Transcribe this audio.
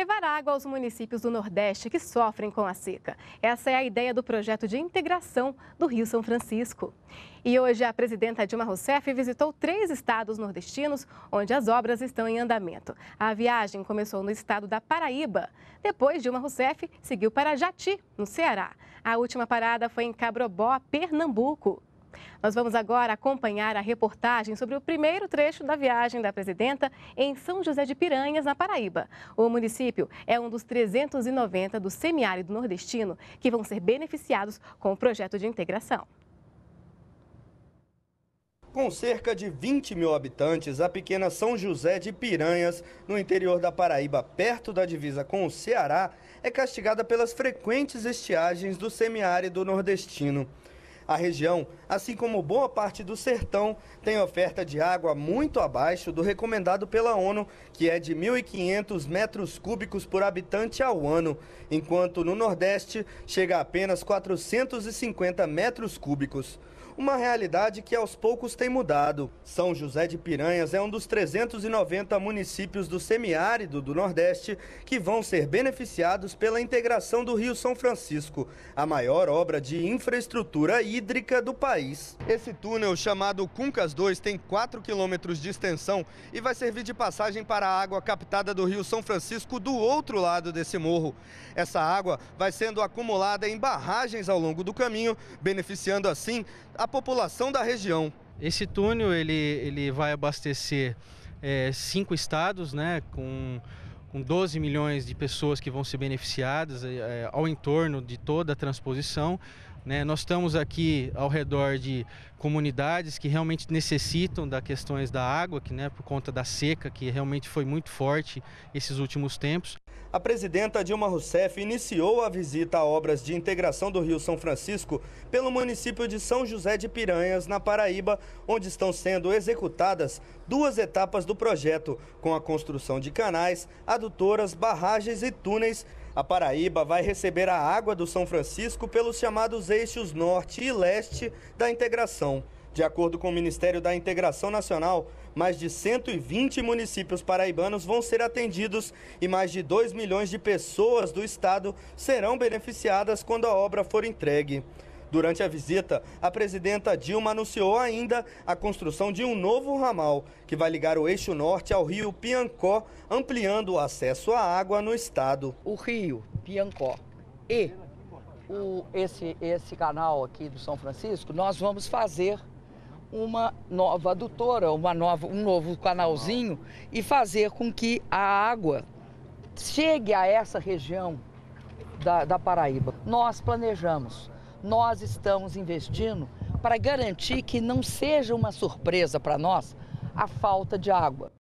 levar água aos municípios do Nordeste que sofrem com a seca. Essa é a ideia do projeto de integração do Rio São Francisco. E hoje a presidenta Dilma Rousseff visitou três estados nordestinos onde as obras estão em andamento. A viagem começou no estado da Paraíba. Depois, Dilma Rousseff seguiu para Jati, no Ceará. A última parada foi em Cabrobó, Pernambuco. Nós vamos agora acompanhar a reportagem sobre o primeiro trecho da viagem da presidenta em São José de Piranhas, na Paraíba. O município é um dos 390 do semiárido nordestino que vão ser beneficiados com o projeto de integração. Com cerca de 20 mil habitantes, a pequena São José de Piranhas, no interior da Paraíba, perto da divisa com o Ceará, é castigada pelas frequentes estiagens do semiárido nordestino. A região, assim como boa parte do sertão, tem oferta de água muito abaixo do recomendado pela ONU, que é de 1.500 metros cúbicos por habitante ao ano, enquanto no Nordeste chega a apenas 450 metros cúbicos uma realidade que aos poucos tem mudado. São José de Piranhas é um dos 390 municípios do semiárido do Nordeste que vão ser beneficiados pela integração do Rio São Francisco, a maior obra de infraestrutura hídrica do país. Esse túnel, chamado Cuncas 2, tem 4 quilômetros de extensão e vai servir de passagem para a água captada do Rio São Francisco do outro lado desse morro. Essa água vai sendo acumulada em barragens ao longo do caminho, beneficiando assim a população da região. Esse túnel ele, ele vai abastecer é, cinco estados, né, com, com 12 milhões de pessoas que vão ser beneficiadas é, ao entorno de toda a transposição. Né? Nós estamos aqui ao redor de comunidades que realmente necessitam das questões da água, que, né, por conta da seca, que realmente foi muito forte esses últimos tempos. A presidenta Dilma Rousseff iniciou a visita a obras de integração do Rio São Francisco pelo município de São José de Piranhas, na Paraíba, onde estão sendo executadas duas etapas do projeto, com a construção de canais, adutoras, barragens e túneis a Paraíba vai receber a água do São Francisco pelos chamados eixos norte e leste da integração. De acordo com o Ministério da Integração Nacional, mais de 120 municípios paraibanos vão ser atendidos e mais de 2 milhões de pessoas do estado serão beneficiadas quando a obra for entregue. Durante a visita, a presidenta Dilma anunciou ainda a construção de um novo ramal que vai ligar o eixo norte ao rio Piancó, ampliando o acesso à água no estado. O rio Piancó e o, esse, esse canal aqui do São Francisco, nós vamos fazer uma nova adutora, uma nova, um novo canalzinho e fazer com que a água chegue a essa região da, da Paraíba. Nós planejamos nós estamos investindo para garantir que não seja uma surpresa para nós a falta de água.